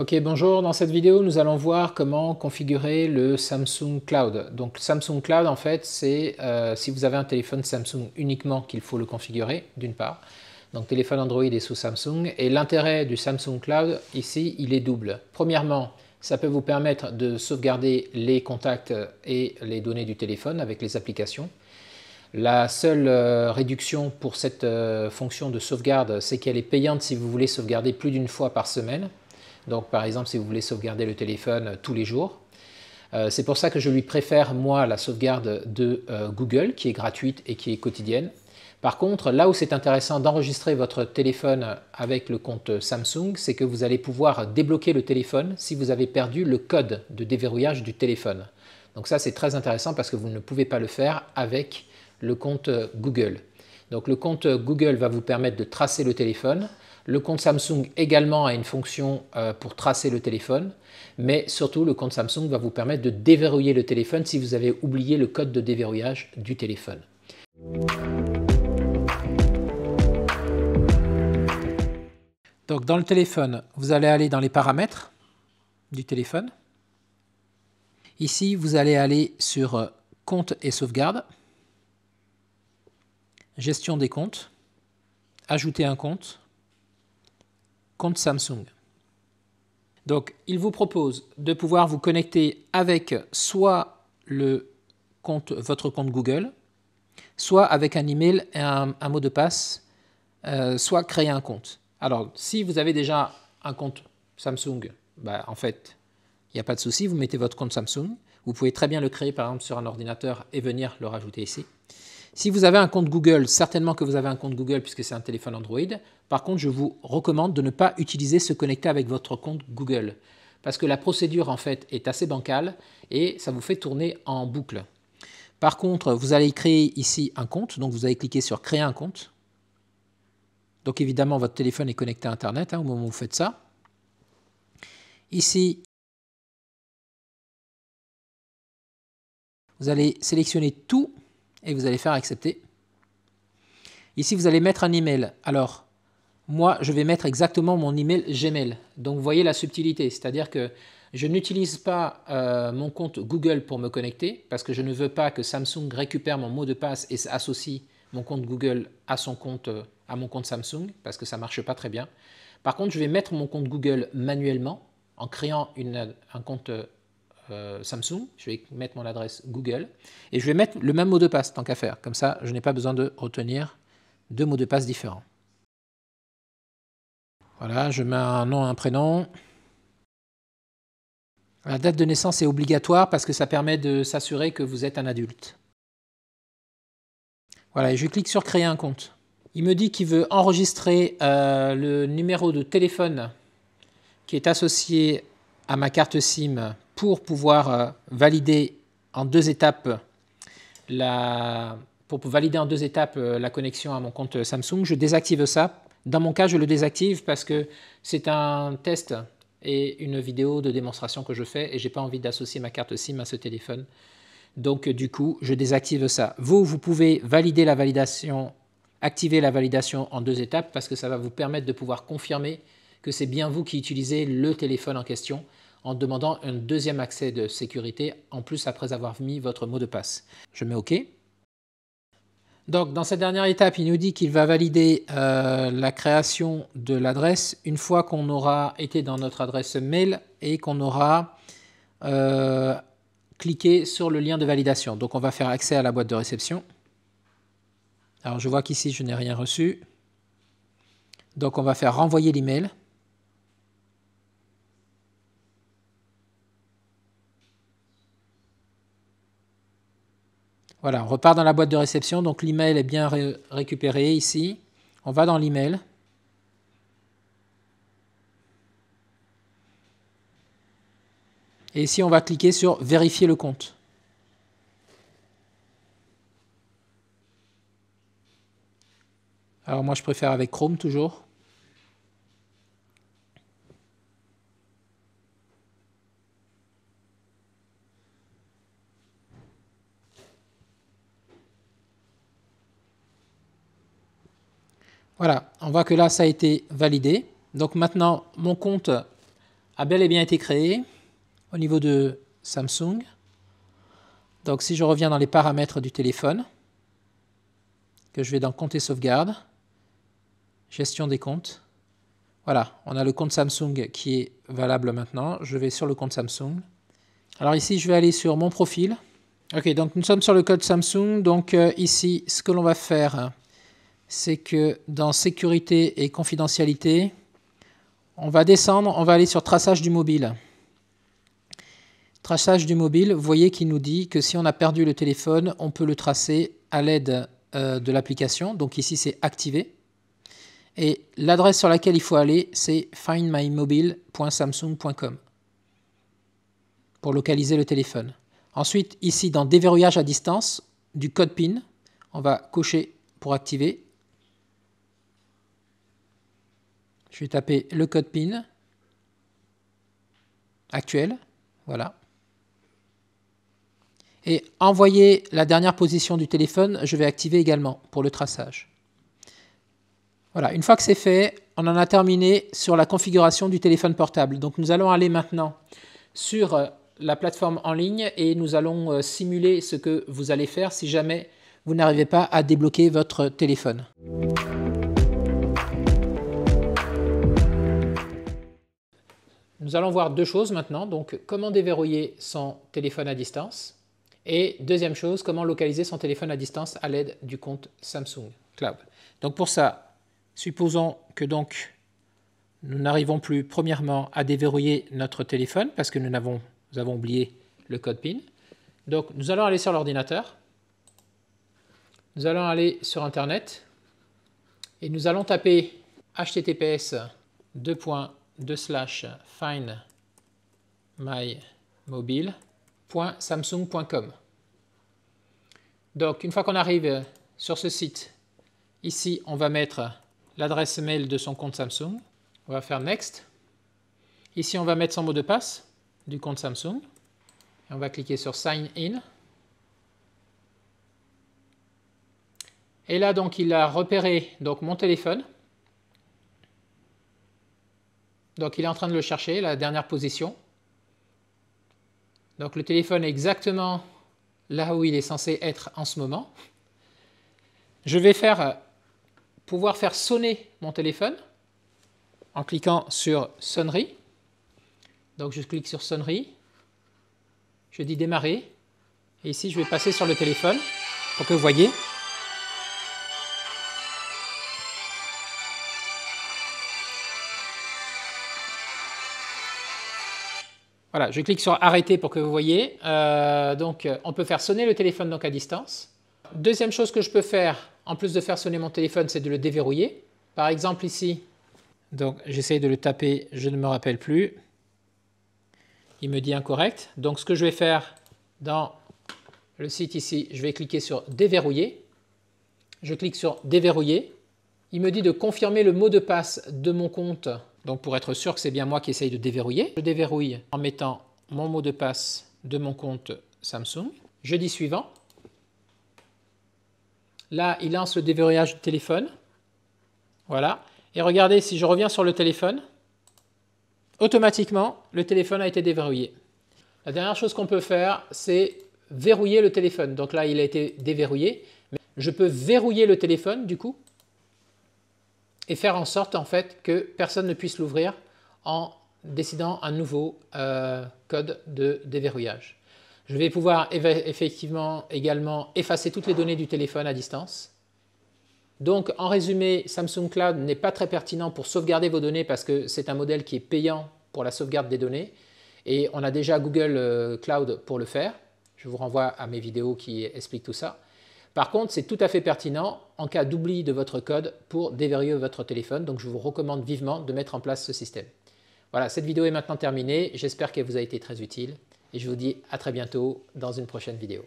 Ok, bonjour. Dans cette vidéo, nous allons voir comment configurer le Samsung Cloud. Donc, Samsung Cloud, en fait, c'est euh, si vous avez un téléphone Samsung uniquement qu'il faut le configurer, d'une part. Donc, téléphone Android est sous Samsung. Et l'intérêt du Samsung Cloud, ici, il est double. Premièrement, ça peut vous permettre de sauvegarder les contacts et les données du téléphone avec les applications. La seule euh, réduction pour cette euh, fonction de sauvegarde, c'est qu'elle est payante si vous voulez sauvegarder plus d'une fois par semaine. Donc par exemple, si vous voulez sauvegarder le téléphone euh, tous les jours, euh, c'est pour ça que je lui préfère, moi, la sauvegarde de euh, Google, qui est gratuite et qui est quotidienne. Par contre, là où c'est intéressant d'enregistrer votre téléphone avec le compte Samsung, c'est que vous allez pouvoir débloquer le téléphone si vous avez perdu le code de déverrouillage du téléphone. Donc ça, c'est très intéressant parce que vous ne pouvez pas le faire avec le compte Google. Donc le compte Google va vous permettre de tracer le téléphone, le compte Samsung également a une fonction euh, pour tracer le téléphone, mais surtout le compte Samsung va vous permettre de déverrouiller le téléphone si vous avez oublié le code de déverrouillage du téléphone. Donc dans le téléphone, vous allez aller dans les paramètres du téléphone. Ici, vous allez aller sur euh, compte et sauvegarde, gestion des comptes, ajouter un compte, compte Samsung. Donc, il vous propose de pouvoir vous connecter avec soit le compte, votre compte Google, soit avec un email et un, mot de passe, euh, soit créer un compte. Alors, si vous avez déjà un compte Samsung, bah, en fait, il n'y a pas de souci, vous mettez votre compte Samsung. Vous pouvez très bien le créer par exemple sur un ordinateur et venir le rajouter ici. Si vous avez un compte Google, certainement que vous avez un compte Google puisque c'est un téléphone Android, par contre, je vous recommande de ne pas utiliser se connecter avec votre compte Google parce que la procédure en fait est assez bancale et ça vous fait tourner en boucle. Par contre, vous allez créer ici un compte, donc vous allez cliquer sur créer un compte. Donc évidemment, votre téléphone est connecté à Internet hein, au moment où vous faites ça. Ici, vous allez sélectionner tout et vous allez faire accepter. Ici, vous allez mettre un email. Alors, moi, je vais mettre exactement mon email Gmail. Donc, vous voyez la subtilité, c'est-à-dire que je n'utilise pas euh, mon compte Google pour me connecter parce que je ne veux pas que Samsung récupère mon mot de passe et associe mon compte Google à compte euh, à mon compte Samsung parce que ça marche pas très bien. Par contre, je vais mettre mon compte Google manuellement en créant un compte euh, Samsung. Je vais mettre mon adresse Google et je vais mettre le même mot de passe tant qu'à faire. Comme ça, je n'ai pas besoin de retenir deux mots de passe différents. Voilà, je mets un nom, un prénom. La date de naissance est obligatoire parce que ça permet de s'assurer que vous êtes un adulte. Voilà, et je clique sur créer un compte. Il me dit qu'il veut enregistrer euh, le numéro de téléphone qui est associé à ma carte SIM pour pouvoir euh, valider en deux étapes la pour valider en deux étapes euh, la connexion à mon compte Samsung. Je désactive ça dans mon cas, je le désactive parce que c'est un test et une vidéo de démonstration que je fais et j'ai pas envie d'associer ma carte SIM à ce téléphone. Donc euh, du coup, je désactive ça. Vous, vous pouvez valider la validation, activer la validation en deux étapes parce que ça va vous permettre de pouvoir confirmer que c'est bien vous qui utilisez le téléphone en question en demandant un deuxième accès de sécurité en plus après avoir mis votre mot de passe. Je mets OK. Donc, dans cette dernière étape, il nous dit qu'il va valider euh, la création de l'adresse une fois qu'on aura été dans notre adresse mail et qu'on aura euh, cliqué sur le lien de validation. Donc, on va faire accès à la boîte de réception. Alors, je vois qu'ici, je n'ai rien reçu. Donc, on va faire renvoyer l'email. Voilà, on repart dans la boîte de réception. Donc l'email est bien récupéré ici. On va dans l'email. Et ici, on va cliquer sur vérifier le compte. Alors moi, je préfère avec Chrome toujours. Voilà, on voit que là, ça a été validé. Donc maintenant, mon compte a bel et bien été créé au niveau de Samsung. Donc si je reviens dans les paramètres du téléphone, que je vais dans compte et sauvegarde, gestion des comptes. Voilà, on a le compte Samsung qui est valable maintenant. Je vais sur le compte Samsung. Alors ici, je vais aller sur mon profil. Ok, donc nous sommes sur le code Samsung. Donc euh, ici, ce que l'on va faire, c'est que dans sécurité et confidentialité, on va descendre, on va aller sur traçage du mobile. Traçage du mobile, vous voyez qu'il nous dit que si on a perdu le téléphone, on peut le tracer à l'aide euh, de l'application. Donc ici, c'est activé. Et l'adresse sur laquelle il faut aller, c'est findmymobile.samsung.com pour localiser le téléphone. Ensuite, ici, dans déverrouillage à distance du code PIN, on va cocher pour activer Je vais taper le code PIN actuel. Voilà. Et envoyer la dernière position du téléphone, je vais activer également pour le traçage. Voilà, une fois que c'est fait, on en a terminé sur la configuration du téléphone portable. Donc nous allons aller maintenant sur euh, la plateforme en ligne et nous allons euh, simuler ce que vous allez faire si jamais vous n'arrivez pas à débloquer votre téléphone. nous allons voir deux choses maintenant. Donc, comment déverrouiller son téléphone à distance et deuxième chose, comment localiser son téléphone à distance à l'aide du compte Samsung Cloud. Donc pour ça, supposons que donc nous n'arrivons plus premièrement à déverrouiller notre téléphone parce que nous avons, nous avons oublié le code PIN. Donc nous allons aller sur l'ordinateur, nous allons aller sur Internet et nous allons taper https de slash find my mobile.samsung.com. Donc une fois qu'on arrive sur ce site, ici on va mettre l'adresse mail de son compte Samsung. On va faire next. Ici on va mettre son mot de passe du compte Samsung. Et on va cliquer sur sign in. Et là donc il a repéré donc mon téléphone. Donc il est en train de le chercher, la dernière position. Donc le téléphone est exactement là où il est censé être en ce moment. Je vais faire, euh, pouvoir faire sonner mon téléphone en cliquant sur sonnerie. Donc je clique sur sonnerie, je dis démarrer, et ici je vais passer sur le téléphone pour que vous voyez. Voilà, je clique sur arrêter pour que vous voyez. Euh, donc euh, on peut faire sonner le téléphone donc à distance. Deuxième chose que je peux faire, en plus de faire sonner mon téléphone, c'est de le déverrouiller. Par exemple ici, donc j'essaye de le taper, je ne me rappelle plus. Il me dit incorrect. Donc ce que je vais faire dans le site ici, je vais cliquer sur déverrouiller. Je clique sur déverrouiller. Il me dit de confirmer le mot de passe de mon compte donc pour être sûr que c'est bien moi qui essaye de déverrouiller, je déverrouille en mettant mon mot de passe de mon compte Samsung. Je dis suivant. Là, il lance le déverrouillage du téléphone. Voilà. Et regardez, si je reviens sur le téléphone, automatiquement, le téléphone a été déverrouillé. La dernière chose qu'on peut faire, c'est verrouiller le téléphone. Donc là, il a été déverrouillé. Je peux verrouiller le téléphone, du coup, et faire en sorte en fait que personne ne puisse l'ouvrir en décidant un nouveau euh, code de déverrouillage. Je vais pouvoir effectivement également effacer toutes les données du téléphone à distance. Donc en résumé, Samsung Cloud n'est pas très pertinent pour sauvegarder vos données parce que c'est un modèle qui est payant pour la sauvegarde des données et on a déjà Google euh, Cloud pour le faire. Je vous renvoie à mes vidéos qui expliquent tout ça. Par contre, c'est tout à fait pertinent en cas d'oubli de votre code pour déverrouiller votre téléphone. Donc, je vous recommande vivement de mettre en place ce système. Voilà, cette vidéo est maintenant terminée. J'espère qu'elle vous a été très utile et je vous dis à très bientôt dans une prochaine vidéo.